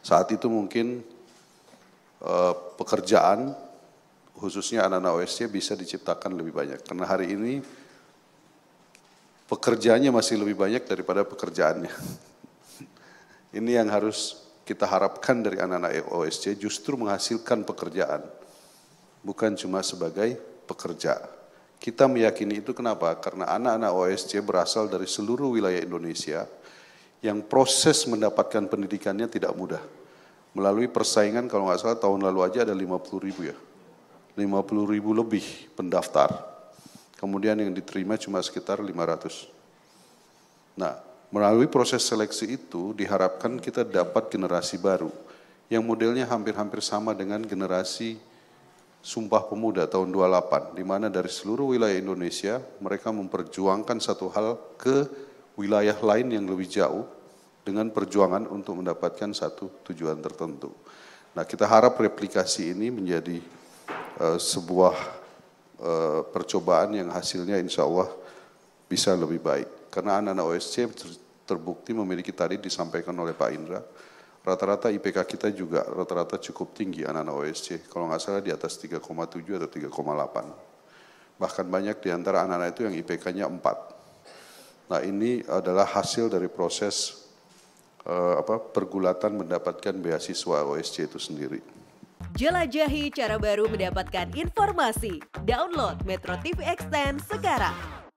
Saat itu mungkin eh, pekerjaan khususnya anak-anak OSC bisa diciptakan lebih banyak. Karena hari ini pekerjaannya masih lebih banyak daripada pekerjaannya. ini yang harus kita harapkan dari anak-anak OSC justru menghasilkan pekerjaan. Bukan cuma sebagai pekerja. Kita meyakini itu kenapa? Karena anak-anak OSC berasal dari seluruh wilayah Indonesia yang proses mendapatkan pendidikannya tidak mudah. Melalui persaingan kalau nggak salah tahun lalu aja ada 50 ribu ya. 50 ribu lebih pendaftar. Kemudian yang diterima cuma sekitar 500. Nah, melalui proses seleksi itu diharapkan kita dapat generasi baru yang modelnya hampir-hampir sama dengan generasi Sumpah Pemuda tahun 28 di mana dari seluruh wilayah Indonesia mereka memperjuangkan satu hal ke wilayah lain yang lebih jauh dengan perjuangan untuk mendapatkan satu tujuan tertentu. Nah, kita harap replikasi ini menjadi uh, sebuah uh, percobaan yang hasilnya insya Allah bisa lebih baik. Karena anak-anak OSC terbukti memiliki tadi disampaikan oleh Pak Indra, rata-rata IPK kita juga rata-rata cukup tinggi anak-anak OSC. Kalau nggak salah di atas 3,7 atau 3,8. Bahkan banyak di antara anak-anak itu yang IPK-nya 4. Nah ini adalah hasil dari proses uh, apa, pergulatan mendapatkan beasiswa OSC itu sendiri. Jelajahi cara baru mendapatkan informasi. Download Metro TV Extend sekarang.